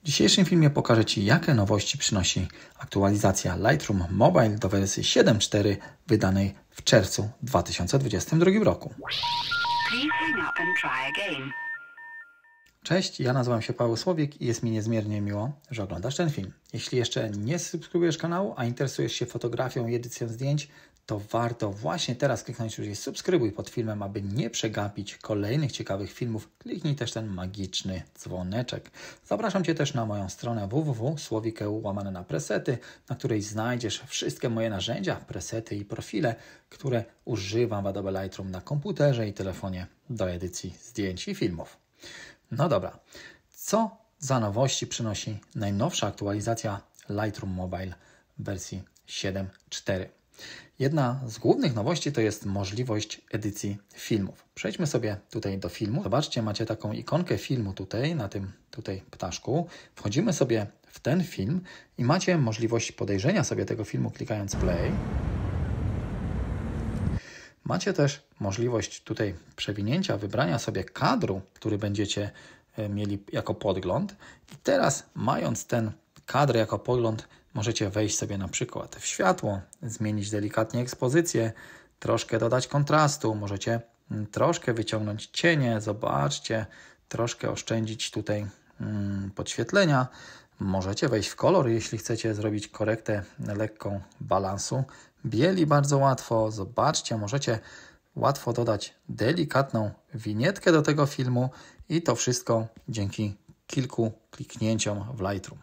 W dzisiejszym filmie pokażę Ci, jakie nowości przynosi aktualizacja Lightroom Mobile do wersji 7.4 wydanej w czerwcu 2022 roku. Cześć, ja nazywam się Paweł Słowik i jest mi niezmiernie miło, że oglądasz ten film. Jeśli jeszcze nie subskrybujesz kanału, a interesujesz się fotografią i edycją zdjęć, to warto właśnie teraz kliknąć przycisk subskrybuj pod filmem, aby nie przegapić kolejnych ciekawych filmów. Kliknij też ten magiczny dzwoneczek. Zapraszam Cię też na moją stronę www.słowikeu łamane na presety, na której znajdziesz wszystkie moje narzędzia, presety i profile, które używam w Adobe Lightroom na komputerze i telefonie do edycji zdjęć i filmów. No dobra, co za nowości przynosi najnowsza aktualizacja Lightroom Mobile w wersji 7.4? Jedna z głównych nowości to jest możliwość edycji filmów. Przejdźmy sobie tutaj do filmu. Zobaczcie, macie taką ikonkę filmu tutaj, na tym tutaj ptaszku. Wchodzimy sobie w ten film i macie możliwość podejrzenia sobie tego filmu klikając play. Macie też możliwość tutaj przewinięcia, wybrania sobie kadru, który będziecie e, mieli jako podgląd. I teraz, mając ten kadr jako podgląd, możecie wejść sobie na przykład w światło, zmienić delikatnie ekspozycję, troszkę dodać kontrastu, możecie mm, troszkę wyciągnąć cienie, zobaczcie, troszkę oszczędzić tutaj mm, podświetlenia. Możecie wejść w kolor, jeśli chcecie zrobić korektę lekką balansu bieli bardzo łatwo. Zobaczcie, możecie łatwo dodać delikatną winietkę do tego filmu i to wszystko dzięki kilku kliknięciom w Lightroom.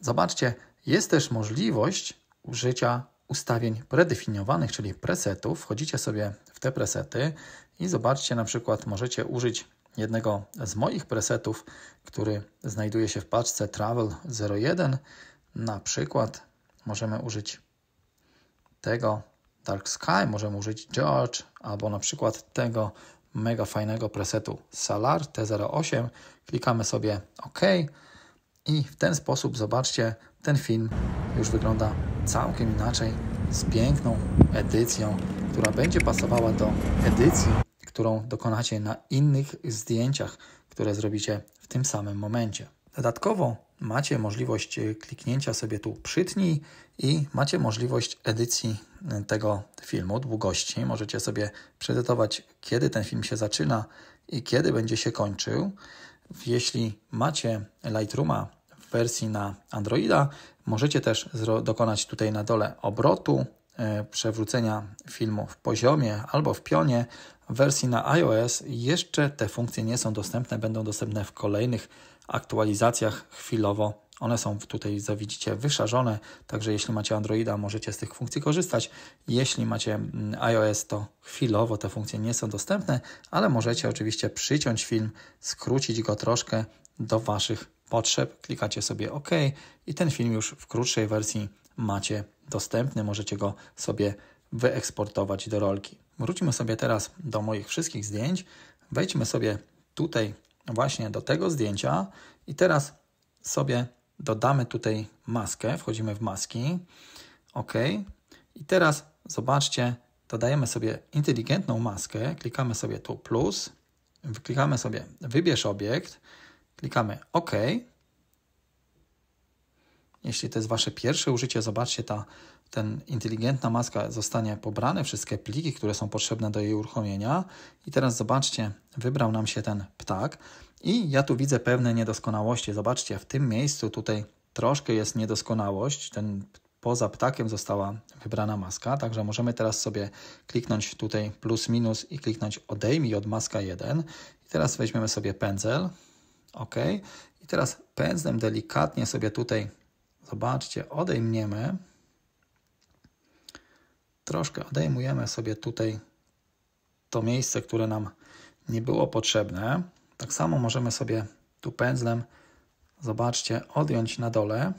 Zobaczcie, jest też możliwość użycia ustawień predefiniowanych, czyli presetów. Wchodzicie sobie w te presety i zobaczcie, na przykład możecie użyć jednego z moich presetów, który znajduje się w paczce Travel 01. Na przykład możemy użyć tego Dark Sky możemy użyć George albo na przykład tego mega fajnego presetu Salar T08. Klikamy sobie OK i w ten sposób zobaczcie, ten film już wygląda całkiem inaczej z piękną edycją, która będzie pasowała do edycji, którą dokonacie na innych zdjęciach, które zrobicie w tym samym momencie. Dodatkowo macie możliwość y, kliknięcia sobie tu przytnij i macie możliwość edycji y, tego filmu, długości. Możecie sobie przedytować, kiedy ten film się zaczyna i kiedy będzie się kończył. Jeśli macie Lightrooma w wersji na Androida, możecie też dokonać tutaj na dole obrotu, y, przewrócenia filmu w poziomie albo w pionie. W wersji na iOS jeszcze te funkcje nie są dostępne, będą dostępne w kolejnych aktualizacjach chwilowo. One są tutaj, jak widzicie, wyszarzone, także jeśli macie Androida, możecie z tych funkcji korzystać. Jeśli macie mm, iOS, to chwilowo te funkcje nie są dostępne, ale możecie oczywiście przyciąć film, skrócić go troszkę do Waszych potrzeb. Klikacie sobie OK i ten film już w krótszej wersji macie dostępny. Możecie go sobie wyeksportować do rolki. Wróćmy sobie teraz do moich wszystkich zdjęć. Wejdźmy sobie tutaj właśnie do tego zdjęcia i teraz sobie dodamy tutaj maskę, wchodzimy w maski, ok. I teraz zobaczcie, dodajemy sobie inteligentną maskę, klikamy sobie tu plus, klikamy sobie wybierz obiekt, klikamy OK. Jeśli to jest Wasze pierwsze użycie, zobaczcie, ta ten inteligentna maska zostanie pobrane, wszystkie pliki, które są potrzebne do jej uruchomienia. I teraz zobaczcie, wybrał nam się ten ptak i ja tu widzę pewne niedoskonałości. Zobaczcie, w tym miejscu tutaj troszkę jest niedoskonałość, ten poza ptakiem została wybrana maska, także możemy teraz sobie kliknąć tutaj plus minus i kliknąć odejmij od maska 1. I teraz weźmiemy sobie pędzel, ok. I teraz pędzlem delikatnie sobie tutaj, zobaczcie, odejmiemy troszkę odejmujemy sobie tutaj to miejsce, które nam nie było potrzebne. Tak samo możemy sobie tu pędzlem, zobaczcie, odjąć na dole.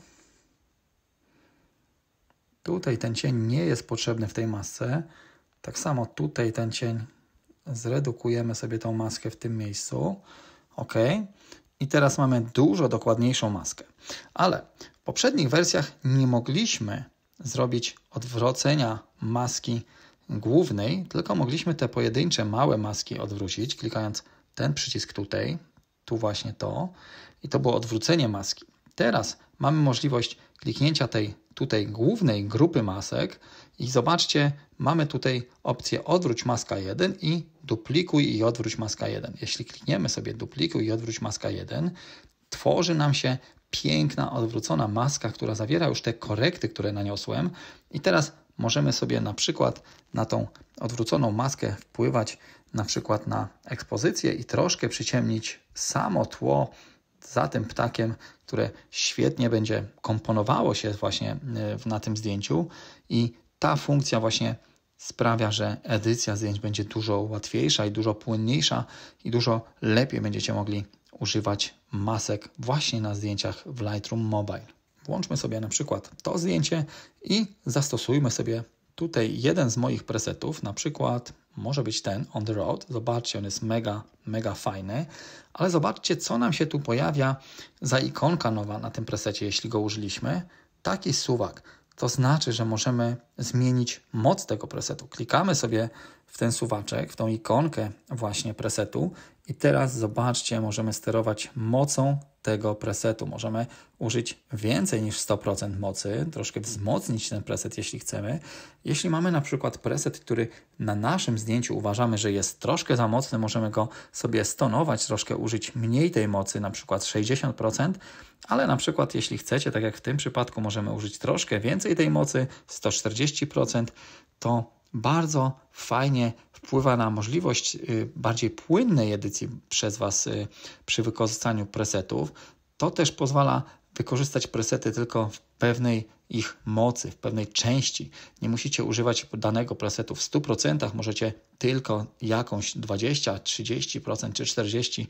Tutaj ten cień nie jest potrzebny w tej masce. Tak samo tutaj ten cień zredukujemy sobie tą maskę w tym miejscu. OK. I teraz mamy dużo dokładniejszą maskę. Ale w poprzednich wersjach nie mogliśmy zrobić odwrócenia maski głównej, tylko mogliśmy te pojedyncze małe maski odwrócić, klikając ten przycisk tutaj, tu właśnie to i to było odwrócenie maski. Teraz mamy możliwość kliknięcia tej tutaj głównej grupy masek i zobaczcie, mamy tutaj opcję odwróć maska 1 i duplikuj i odwróć maska 1. Jeśli klikniemy sobie duplikuj i odwróć maska 1, tworzy nam się piękna, odwrócona maska, która zawiera już te korekty, które naniosłem. I teraz możemy sobie na przykład na tą odwróconą maskę wpływać na przykład na ekspozycję i troszkę przyciemnić samo tło za tym ptakiem, które świetnie będzie komponowało się właśnie e, na tym zdjęciu i ta funkcja właśnie sprawia, że edycja zdjęć będzie dużo łatwiejsza i dużo płynniejsza i dużo lepiej będziecie mogli używać masek właśnie na zdjęciach w Lightroom Mobile. Włączmy sobie na przykład to zdjęcie i zastosujmy sobie tutaj jeden z moich presetów, na przykład może być ten On The Road. Zobaczcie, on jest mega, mega fajny, ale zobaczcie, co nam się tu pojawia za ikonka nowa na tym presecie, jeśli go użyliśmy. Taki suwak. To znaczy, że możemy zmienić moc tego presetu. Klikamy sobie w ten suwaczek, w tą ikonkę właśnie presetu i teraz zobaczcie, możemy sterować mocą tego presetu. Możemy użyć więcej niż 100% mocy, troszkę wzmocnić ten preset, jeśli chcemy. Jeśli mamy na przykład preset, który na naszym zdjęciu uważamy, że jest troszkę za mocny, możemy go sobie stonować, troszkę użyć mniej tej mocy, na przykład 60%, ale na przykład jeśli chcecie, tak jak w tym przypadku, możemy użyć troszkę więcej tej mocy, 140%, to bardzo fajnie wpływa na możliwość y, bardziej płynnej edycji przez Was y, przy wykorzystaniu presetów. To też pozwala wykorzystać presety tylko w pewnej ich mocy, w pewnej części. Nie musicie używać danego presetu w 100%, możecie tylko jakąś 20, 30% czy 40%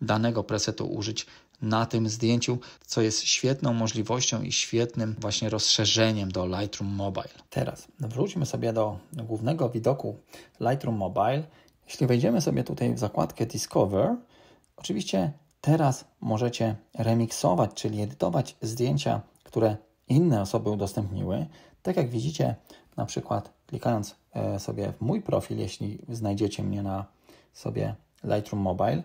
danego presetu użyć na tym zdjęciu, co jest świetną możliwością i świetnym właśnie rozszerzeniem do Lightroom Mobile. Teraz wróćmy sobie do głównego widoku Lightroom Mobile. Jeśli wejdziemy sobie tutaj w zakładkę Discover, oczywiście teraz możecie remiksować, czyli edytować zdjęcia, które inne osoby udostępniły. Tak jak widzicie, na przykład klikając e, sobie w mój profil, jeśli znajdziecie mnie na sobie Lightroom Mobile,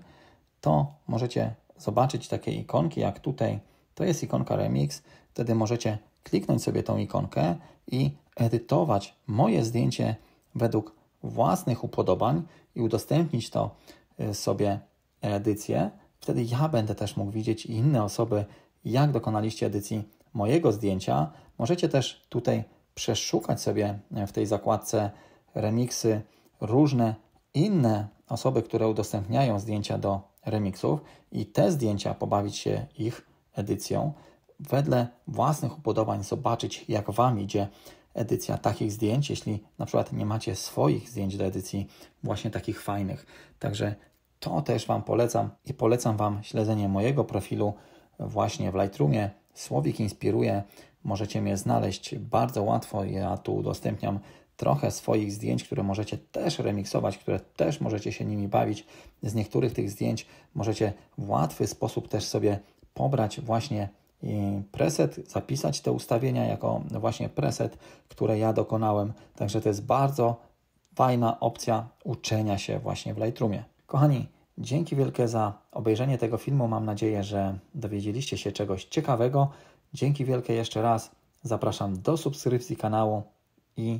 to możecie zobaczyć takie ikonki, jak tutaj, to jest ikonka Remix, wtedy możecie kliknąć sobie tą ikonkę i edytować moje zdjęcie według własnych upodobań i udostępnić to e, sobie edycję. Wtedy ja będę też mógł widzieć inne osoby, jak dokonaliście edycji mojego zdjęcia. Możecie też tutaj przeszukać sobie e, w tej zakładce remixy różne inne osoby, które udostępniają zdjęcia do remixów i te zdjęcia, pobawić się ich edycją, wedle własnych upodobań zobaczyć, jak Wam idzie edycja takich zdjęć, jeśli na przykład nie macie swoich zdjęć do edycji, właśnie takich fajnych. Także to też Wam polecam i polecam Wam śledzenie mojego profilu właśnie w Lightroomie. Słowik inspiruje, możecie mnie znaleźć bardzo łatwo. Ja tu udostępniam trochę swoich zdjęć, które możecie też remiksować, które też możecie się nimi bawić. Z niektórych tych zdjęć możecie w łatwy sposób też sobie pobrać właśnie y, preset, zapisać te ustawienia jako właśnie preset, które ja dokonałem. Także to jest bardzo fajna opcja uczenia się właśnie w Lightroomie. Kochani, dzięki wielkie za obejrzenie tego filmu. Mam nadzieję, że dowiedzieliście się czegoś ciekawego. Dzięki wielkie jeszcze raz. Zapraszam do subskrypcji kanału i